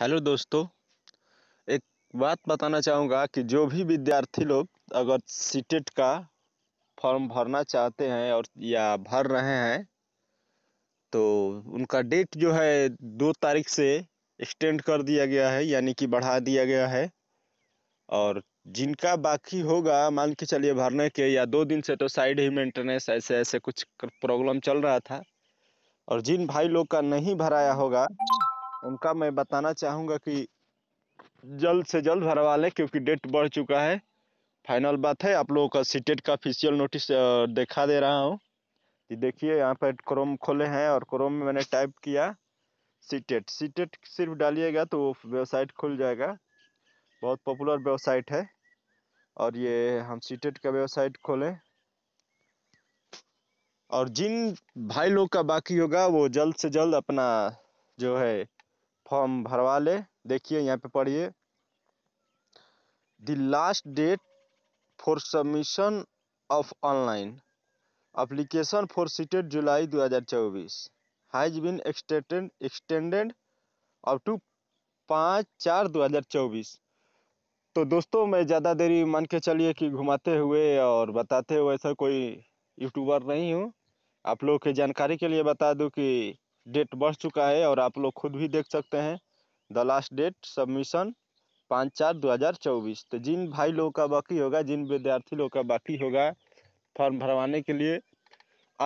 hello दोस्तों एक बात बताना चाहूँगा कि जो भी विद्यार्थी लोग अगर सी का फॉर्म भरना चाहते हैं और या भर रहे हैं तो उनका डेट जो है दो तारीख से एक्सटेंड कर दिया गया है यानी कि बढ़ा दिया गया है और जिनका बाकी होगा मान के चलिए भरने के या दो दिन से तो साइड ही मेंटेनेंस ऐसे ऐसे कुछ प्रॉब्लम चल रहा था और जिन भाई लोग का नहीं भराया होगा उनका मैं बताना चाहूँगा कि जल्द से जल्द भरवा लें क्योंकि डेट बढ़ चुका है फाइनल बात है आप लोगों का सीटेट का ऑफिशियल नोटिस दिखा दे रहा हूँ कि देखिए यहाँ पर क्रोम खोले हैं और क्रोम में मैंने टाइप किया सीटेट सीटेट सिर्फ डालिएगा तो वो वेबसाइट खुल जाएगा बहुत पॉपुलर वेबसाइट है और ये हम सीटेट का वेबसाइट खोलें और जिन भाई लोग का बाकी होगा वो जल्द से जल्द अपना जो है फॉर्म भरवा ले देखिए यहाँ पे पढ़िए the last date for submission of online application for CTET July 2024 has been extended extended up to पाँच चार 2024 तो दोस्तों मैं ज़्यादा देरी मान के चलिए कि घुमाते हुए और बताते हुए ऐसा कोई यूट्यूबर नहीं हूँ आप लोगों के जानकारी के लिए बता दूँ कि डेट बढ़ चुका है और आप लोग खुद भी देख सकते हैं द लास्ट डेट सबमिशन पाँच चार दो हज़ार चौबीस तो जिन भाई लोगों का बाकी होगा जिन विद्यार्थी लोगों का बाकी होगा फॉर्म भरवाने के लिए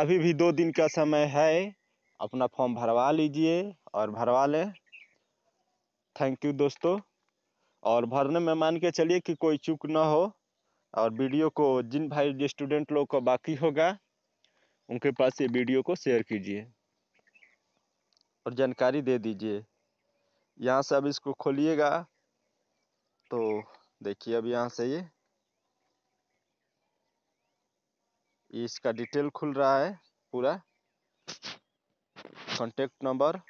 अभी भी दो दिन का समय है अपना फॉर्म भरवा लीजिए और भरवा लें थैंक यू दोस्तों और भरने में मान के चलिए कि कोई चूक ना हो और वीडियो को जिन भाई स्टूडेंट लोग का बाकी होगा उनके पास ये वीडियो को शेयर कीजिए और जानकारी दे दीजिए यहाँ से अब इसको खोलिएगा तो देखिए अब यहाँ से ये इसका डिटेल खुल रहा है पूरा कॉन्टेक्ट नंबर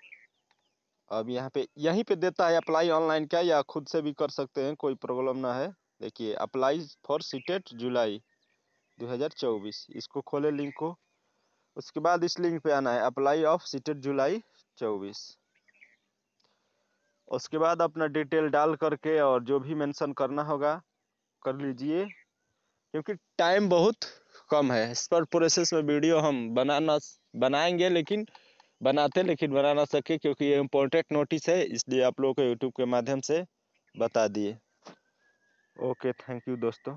अब यहाँ पे यहीं पे देता है अप्लाई ऑनलाइन का या खुद से भी कर सकते हैं कोई प्रॉब्लम ना है देखिए अप्लाई फॉर सीटेट जुलाई 2024 इसको खोले लिंक को उसके बाद इस लिंक पे आना है अप्लाई ऑफ सीटेट जुलाई चौबीस उसके बाद अपना डिटेल डाल करके और जो भी मेंशन करना होगा कर लीजिए क्योंकि टाइम बहुत कम है इस पर प्रोसेस में वीडियो हम बनाना बनाएंगे लेकिन बनाते लेकिन बना ना सके क्योंकि ये इम्पोर्टेंट नोटिस है इसलिए आप लोगों को यूट्यूब के माध्यम से बता दिए ओके थैंक यू दोस्तों